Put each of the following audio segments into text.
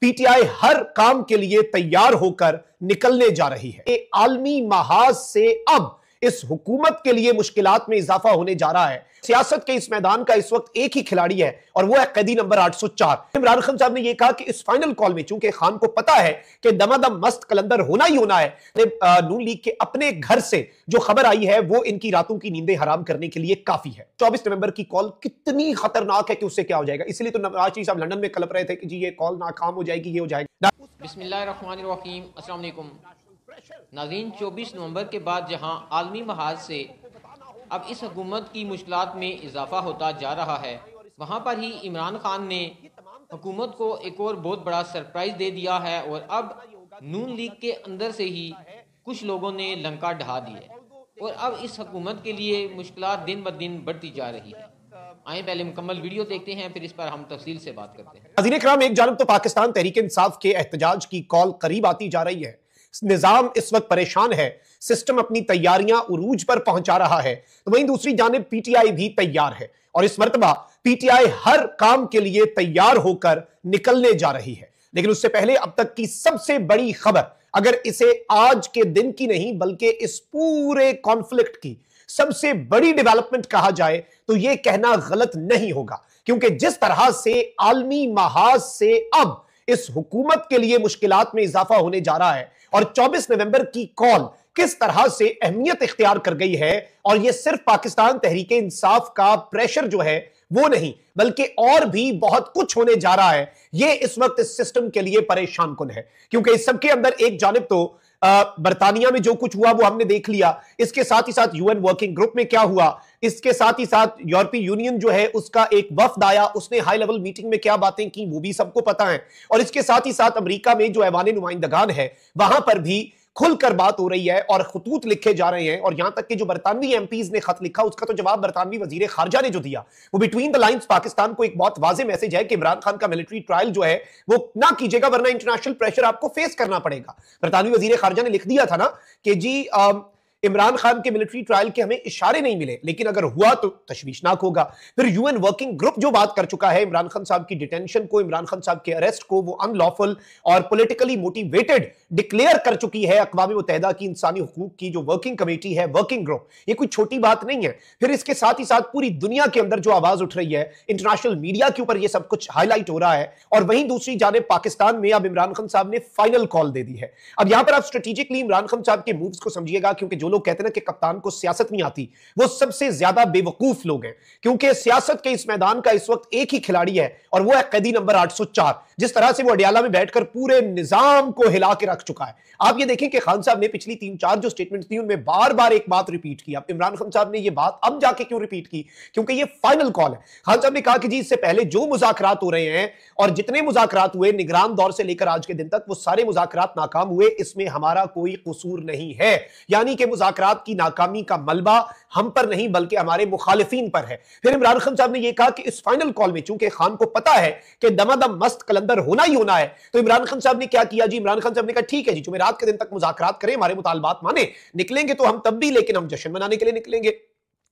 PTI हर काम के लिए तैयार होकर निकलने जा रही है आलमी महाज से अब इस हुकूमत के लिए मुश्किल में इजाफा होने जा रहा है सियासत के इस मैदान का इस वक्त एक ही खिलाड़ी है और वो है कैदी नंबर आठ सौ चार इमरान खान साहब ने यह कहा कि इस फाइनल कॉल में चूंकि खान को पता है कि दमादम मस्त कलंदर होना ही होना है नून लीग के अपने घर से जो खबर आई है वो इनकी रातों की नींदे हराम करने के लिए काफी है चौबीस नवंबर की कॉल कितनी खतरनाक है कि उससे क्या हो जाएगा इसलिए तो नवराज जी साहब लंडन में कलप रहे थे कि जी ये कॉल नाकाम हो जाएगी ये हो जाएगा वालेकुम नाजीन चौबीस नवंबर के बाद जहां आलमी महाज से अब इस हकूमत की मुश्किल में इजाफा होता जा रहा है वहां पर ही इमरान खान ने हुकूमत को एक और बहुत बड़ा सरप्राइज दे दिया है और अब नून लीग के अंदर से ही कुछ लोगों ने लंका ढहा दी है और अब इस हकूमत के लिए मुश्किल दिन ब दिन बढ़ती जा रही है आए पहले मुकम्मल वीडियो देखते हैं फिर इस पर हम तफसील से बात करते हैं अजीन कराम एक जानब तो पाकिस्तान तहरीक इंसाफ के एहतजाज की कॉल करीब आती जा रही है निज़ाम इस वक्त परेशान है सिस्टम अपनी तैयारियां उरूज पर पहुंचा रहा है तो वहीं दूसरी जानब पीटीआई भी तैयार है और इस मरतबा पीटीआई हर काम के लिए तैयार होकर निकलने जा रही है लेकिन उससे पहले अब तक की सबसे बड़ी खबर अगर इसे आज के दिन की नहीं बल्कि इस पूरे कॉन्फ्लिक्ट की सबसे बड़ी डेवलपमेंट कहा जाए तो यह कहना गलत नहीं होगा क्योंकि जिस तरह से आलमी महाज से अब इस हुकूमत के लिए मुश्किलात में इजाफा होने जा रहा है और 24 नवंबर की कॉल किस तरह से अहमियत इख्तियार कर गई है और यह सिर्फ पाकिस्तान तहरीक इंसाफ का प्रेशर जो है वो नहीं बल्कि और भी बहुत कुछ होने जा रहा है ये इस वक्त इस सिस्टम के लिए परेशान कुन है क्योंकि इस सबके अंदर एक जानब तो बर्तानिया में जो कुछ हुआ वो हमने देख लिया इसके साथ ही साथ यूएन वर्किंग ग्रुप में क्या हुआ इसके साथ ही साथ यूरोपीय यूनियन जो है उसका एक वफद आया उसने हाई लेवल मीटिंग में क्या बातें की वो भी सबको पता है और इसके साथ ही साथ अमेरिका में जो ऐवान नुमाइंदगान है वहां पर भी खुलकर बात हो रही है और खतूत लिखे जा रहे हैं और यहां तक कि जो बरतानवी पीज ने खत लिखा उसका तो जवाब बरतानवी वजीर खारजा ने जो दिया वो बिटवीन द लाइन्स पाकिस्तान को एक बहुत वाजे मैसेज है कि इमरान खान का मिलिट्री ट्रायल जो है वो ना कीजिएगा वरना इंटरनेशनल प्रेशर आपको फेस करना पड़ेगा बरतानवी वजीर खारजा ने लिख दिया था ना कि जी आ, इमरान खान के मिलिट्री ट्रायल के हमें इशारे नहीं मिले लेकिन अगर हुआ तो तशवीशनाक होगा फिर यूएन वर्किंग ग्रुप जो बात कर चुका है इमरान खान साहब की डिटेंशन को इमरान खान साहब के अरेस्ट को वो अनलॉफुल और पोलिटिकली मोटिवेटेड डिक्लेयर कर चुकी है अकवा मुतहदा की इंसानी हकूक की जो वर्किंग कमेटी है वर्किंग ग्रुप ये कोई छोटी बात नहीं है फिर इसके साथ ही साथ पूरी दुनिया के अंदर जो आवाज उठ रही है इंटरनेशनल मीडिया के ऊपर यह सब कुछ हाईलाइट हो रहा है और वहीं दूसरी जाने पाकिस्तान में अब इमरान खान साहब ने फाइनल कॉल दे दी है अब यहां पर आप स्ट्रेटेजिकली इमरान खान साहब के मूव को समझिएगा क्योंकि जो लोग कहते हैं ना कि कप्तान को सियासत नहीं आती वो सबसे ज्यादा बेवकूफ लोग हैं क्योंकि सियासत के इस मैदान का इस वक्त एक ही खिलाड़ी है और वो है कैदी नंबर 804 जिस तरह से वो अडियाला में बैठकर पूरे निजाम को हिला के रख चुका है आप ये देखें कि खान साहब ने पिछली तीन चार जो स्टेटमेंट थी उनमें बार बार एक बात रिपीट की इमरान खान साहब ने यह बात अब जाके क्यों रिपीट की क्योंकि ये फाइनल कॉल है खान साहब ने कहा कि जी इससे पहले जो मुजाकरात हो रहे हैं और जितने मुजाकरात हुए निगरान दौर से लेकर आज के दिन तक वो सारे मुजाकरात नाकाम हुए इसमें हमारा कोई कसूर नहीं है यानी कि मुजात की नाकामी का मलबा हम पर नहीं बल्कि हमारे मुखालफी पर है फिर इमरान खान साहब ने यह कहा कि इस फाइनल कॉल में चूंकि खान को पता है कि दमादम मस्त कलंदर होना ही होना है तो इमरान खान साहब ने क्या किया जी इमरान खान साहब ने कहा ठीक है जी चुमे रात के दिन तक मुजात करें हमारे मुतालबात माने निकलेंगे तो हम तब भी लेकिन हम जश्न मनाने के लिए निकलेंगे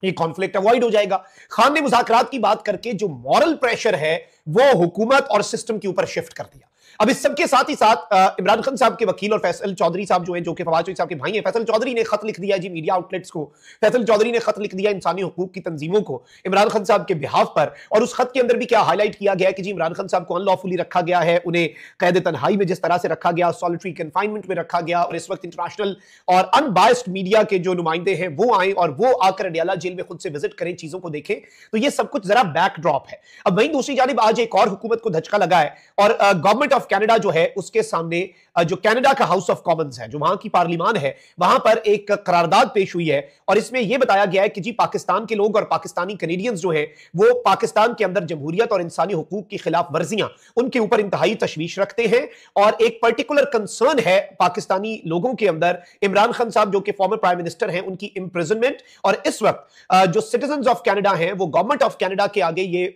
ये कॉन्फ्लिक्ट अवॉइड हो जाएगा खान ने मुजात की बात करके जो मॉरल प्रेशर है वो हुकूमत और सिस्टम के ऊपर शिफ्ट कर दिया अब इस सबके साथ ही साथ इमरान खान साहब के वकील और फैसल चौधरी साहब जो है जो कि फवाज साहब के भाई हैं फैसल चौधरी ने खत लिख दिया जी मीडिया आउटलेट्स को फैसल चौधरी ने खत लिख दिया इंसानी हकूक की तंजीमों को इमरान खान साहब के बिहाफ पर और उस खत के अंदर भी क्या हाईलाइट किया गया कि जी इमरान खान साहब को अनलॉफुली रखा गया है उन्हें कैद तनहाई में जिस तरह से रखा गया सॉलिट्री कन्फाइनमेंट में रखा गया और इस वक्त इंटरनेशनल और अनबायस्ड मीडिया के जो नुमाइंदे हैं वो आए और वो आकर अडियाला जेल में खुद से विजिट करें चीजों को देखें तो ये सब कुछ जरा बैकड्रॉप है अब वहीं दूसरी जानब आज एक और हुकूमत को धचका लगा है और गवर्नमेंट ऑफ ऑफ कैनेडा जो है उसके सामने जो कनाडा का हाउस ऑफ कॉमन्स है जो वहां की पार्लिमान है वहां पर एक करारदाद पेश हुई है और इसमें यह बताया गया है कि जी पाकिस्तान के लोग और पाकिस्तानी कनेडियंस जो हैं वो पाकिस्तान के अंदर जमहूरियत और इंसानी हकूक की खिलाफ वर्जियां उनके ऊपर इंतहाई तशवीश रखते हैं और एक पर्टिकुलर कंसर्न है पाकिस्तानी लोगों के अंदर इमरान खान साहब जो कि फॉर्मर प्राइम मिनिस्टर हैं उनकी इंप्रिजनमेंट और इस वक्त जो सिटीजन ऑफ कैनेडा है वो गवर्नमेंट ऑफ कैनेडा के आगे ये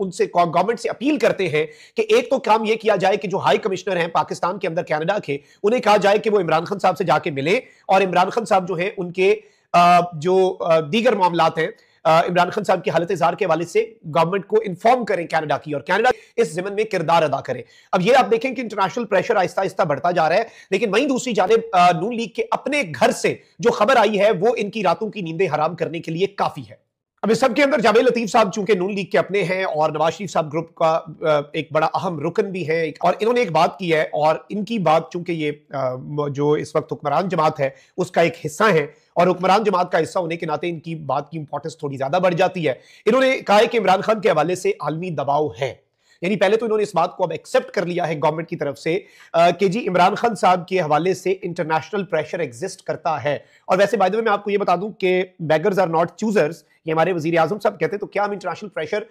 उनसे गवर्नमेंट से अपील करते हैं कि एक तो काम यह किया जाए कि जो हाई कमिश्नर है पाकिस्तान के अंदर कनाडा के उन्हें कहा जाए कि वो इमरान खान साहब से जाके मिलें और इमरान खान साहब जो है उनके जो दीगर मामला हैं इमरान खान साहब की हालत इजहार के वाले से गवर्नमेंट को इन्फॉर्म करें कनाडा की और कनाडा इस जमन में किरदार अदा करें अब ये आप देखें कि इंटरनेशनल प्रेशर आहिस्ता आहिस्ता बढ़ता जा रहा है लेकिन वहीं दूसरी जानब नून लीग के अपने घर से जो खबर आई है वो इनकी रातों की नींदें हराम करने के लिए काफी है अब इस सबके अंदर जावेद लतीफ साहब चूंकि नून लीग के अपने हैं और नवाज शरीफ साहब ग्रुप का एक बड़ा अहम रुकन भी है और इन्होंने एक बात की है और इनकी बात चूंकि ये जो इस वक्त हुक्मरान जमात है उसका एक हिस्सा है और हुक्मरान जमात का हिस्सा होने के नाते इनकी बात की इंपॉर्टेंस थोड़ी ज्यादा बढ़ जाती है इन्होंने कहा है कि इमरान खान के हवाले से आलमी दबाव है यानी पहले तो इन्होंने इस बात को अब एक्सेप्ट कर लिया है गवर्नमेंट की तरफ से कि जी इमरान खान साहब के हवाले से इंटरनेशनल प्रेशर एग्जिस्ट करता है और वैसे बाय द वे मैं आपको ये बता दूं कि बैगर्स आर नॉट चूजर्स ये हमारे वजीर आजम साहब कहते हैं तो क्या हम इंटरनेशनल प्रेशर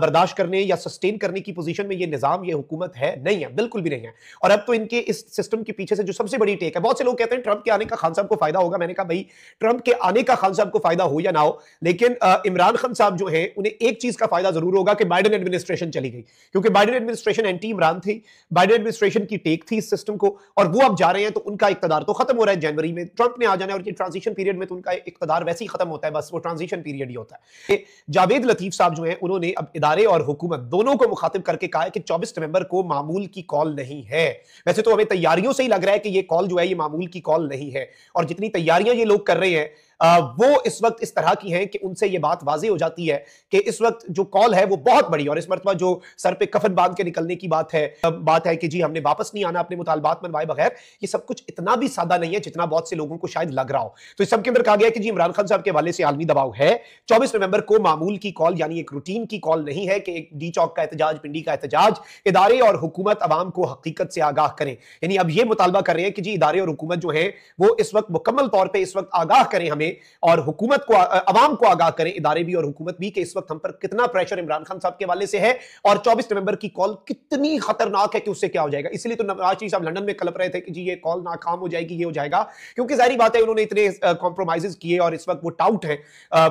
बर्दाश्त करने या सस्टेन करने की पोजीशन में ये निज़ाम ये हुकूमत है नहीं है बिल्कुल भी नहीं है और अब तो इनके इस सिस्टम के पीछे से जो सबसे बड़ी टेक है बहुत से लोग कहते हैं ट्रंप के आने का खान साहब को फायदा होगा मैंने कहा भाई ट्रंप के आने का खान साहब को फायदा हो या ना हो लेकिन इमरान खान साहब जो है उन्हें एक चीज का फायदा जरूर होगा कि बाइडन एडमिनिस्ट्रेशन चली गई क्योंकि बाइडन एडमिनिस्ट्रेशन एंटी इमरान थी बाइडन एडमिनिस्ट्रेशन की टेक थी इस सिस्टम को और वो अब जा रहे हैं तो उनका इकतदार तो खत्म हो रहा है जनवरी में ट्रंप ने आ जाना और ट्रांजिशन पीरियड में तो उनका इकतदार वैसे ही खत्म होता है बस वो ट्रांजिशन पीरियड होता है जावेद लतीफ साहब जो है उन्होंने अब इदारे और हुकूमत दोनों को मुखातिब करके कहा है कि चौबीस नवंबर को मामूल की कॉल नहीं है वैसे तो हमें तैयारियों से ही लग रहा है कि ये कॉल जो है ये मामूल की कॉल नहीं है और जितनी तैयारियां ये लोग कर रहे हैं वो इस वक्त इस तरह की हैं कि उनसे ये बात वाजी हो जाती है कि इस वक्त जो कॉल है वो बहुत बड़ी और इस मरतबा जो सर पे कफन बांध के निकलने की बात है बात है कि जी हमने वापस नहीं आना अपने मुतालबात मनवाए बगैर ये सब कुछ इतना भी सादा नहीं है जितना बहुत से लोगों को शायद लग रहा हो तो इस सबके अंदर कहा गया कि जी इमरान खान साहब के वाले से आलमी दबाव है चौबीस नवंबर को मामूल की कॉल यानी एक रूटीन की कॉल नहीं है कि एक डी चौक का एहतजाज पिंडी का एहतजाज इदारे और हुकूमत आवाम को हकीकत से आगाह करें यानी अब ये मुतालबा कर रहे हैं कि जी इदारे और हुकूमत जो है वो इस वक्त मुकम्मल तौर पर इस वक्त आगाह करें हमें करें और हुकूमत को अवाम को आगाह करें इदारे भी और हुकूमत भी कि इस वक्त हम पर कितना प्रेशर इमरान खान साहब के वाले से है और चौबीस नवंबर की कॉल कितनी खतरनाक है कि उससे क्या हो जाएगा इसलिए तो नवराज जी साहब लंडन में कलप रहे थे कि जी ये कॉल नाकाम हो जाएगी ये हो जाएगा क्योंकि जारी बात है उन्होंने इतने कॉम्प्रोमाइज किए और इस वक्त वो टाउट है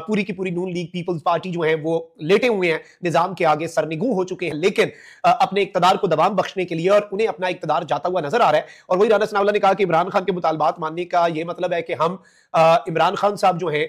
पूरी की पूरी नून लीग पीपल्स पार्टी जो है वो लेटे हुए हैं निजाम के आगे सरनिगू हो चुके हैं लेकिन अपने इकतदार को दबाव बख्शने के लिए और उन्हें अपना इकतदार जाता हुआ नजर आ रहा है और वही राना सनावला ने कहा कि इमरान खान के मुतालबात मानने का यह मतलब है कि हम इमरान खान साहब जो है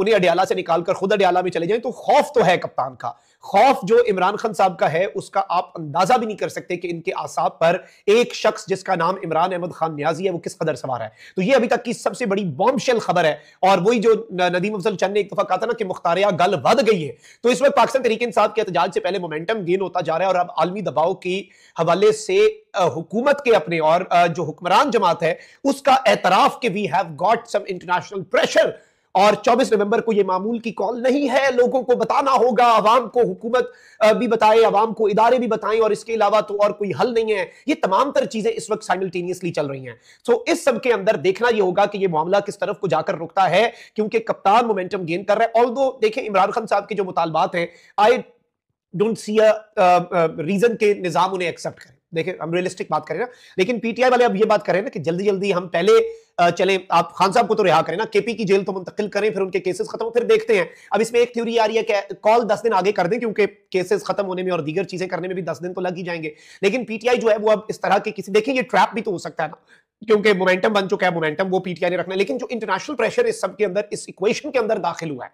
उन्हें अडियाला से निकालकर खुद अडियाला में चले जाएं तो खौफ तो है कप्तान का खौफ जो इमरान खान साहब का है उसका आप अंदाजा भी नहीं कर सकते कि इनके आसाब पर एक शख्स जिसका नाम इमरान अहमद खान न्याजी है वो किस कदर सवार है तो ये अभी तक की सबसे बड़ी बॉम्बशेल खबर है और वही जो नदीम अफजल चंद ने एक दफा कहा था ना कि मुख्तारिया गल बढ़ गई है तो इस वक्त पाकिस्तान तरीके इंसाफ के एहतजाज से पहले मोमेंटम गेन होता जा रहा है और अब आलमी दबाव के हवाले से हुकूमत के अपने और जो हुक्मरान जमात है उसका एतराफ के we have got some international pressure और 24 नवंबर को यह मामूल की कॉल नहीं है लोगों को बताना होगा आवाम को हुकूमत भी बताए आवाम को इदारे भी बताएं और इसके अलावा तो और कोई हल नहीं है ये तमाम तर चीजें इस वक्त साइमल्टेनियसली चल रही हैं सो तो इस सब के अंदर देखना यह होगा कि यह मामला किस तरफ को जाकर रुकता है क्योंकि कप्तान मोमेंटम गेन कर रहा है ऑल देखें इमरान खान साहब के जो मुतालबात हैं I don't see a reason के निजाम उन्हें एक्सेप्ट करें देखिए हम रियलिस्टिक बात करें ना लेकिन पीटीआई वाले अब ये बात करें ना कि जल्दी जल्दी हम पहले चले आप खान साहब को तो रिहा करें ना केपी की जेल तो मुंतकिल करें फिर उनके केसेस खत्म फिर देखते हैं अब इसमें एक थ्योरी आ रही है कि कॉल दस दिन आगे कर दें क्योंकि केसेस खत्म होने में और दीगर चीजें करने में भी दस दिन तो लग ही जाएंगे लेकिन पीटीआई जो है वो अब इस तरह के किसी देखें ये ट्रैप भी तो हो सकता है ना क्योंकि मोमेंटम बन चुका है मोमेंटम वो पीटीआई ने रखना है लेकिन जो इंटरनेशनल प्रेशर इस सब के अंदर इस इक्वेशन के अंदर दाखिल हुआ है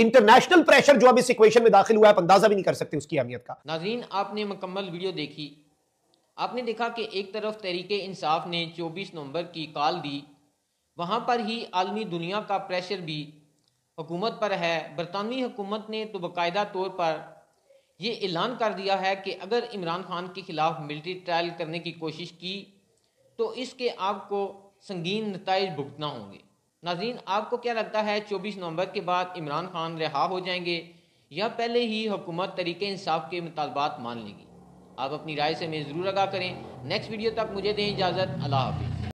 इंटरनेशनल प्रेशर जो अब इस इक्वेशन में दाखिल हुआ है आप अंदाजा भी नहीं कर सकते उसकी अहमियत का नाजीन आपने मुकम्मल वीडियो देखी आपने देखा कि एक तरफ तहरीक इंसाफ ने 24 नवंबर की कॉल दी वहाँ पर ही आलमी दुनिया का प्रेशर भी हुकूमत पर है बरतानवी हुकूमत ने तो बाकायदा तौर पर ये ऐलान कर दिया है कि अगर इमरान खान के ख़िलाफ़ मिलिट्री ट्रायल करने की कोशिश की तो इसके आपको संगीन नतज भुगतना होंगे नाजीन आपको क्या लगता है चौबीस नवंबर के बाद इमरान खान रिहा हो जाएंगे या पहले ही हुकूमत तरीके इंसाफ के मुतालबात मान लेगी आप अपनी राय से हमें ज़रूर आगा करें नेक्स्ट वीडियो तक मुझे दें इजाज़त अल्लाह हाफिज़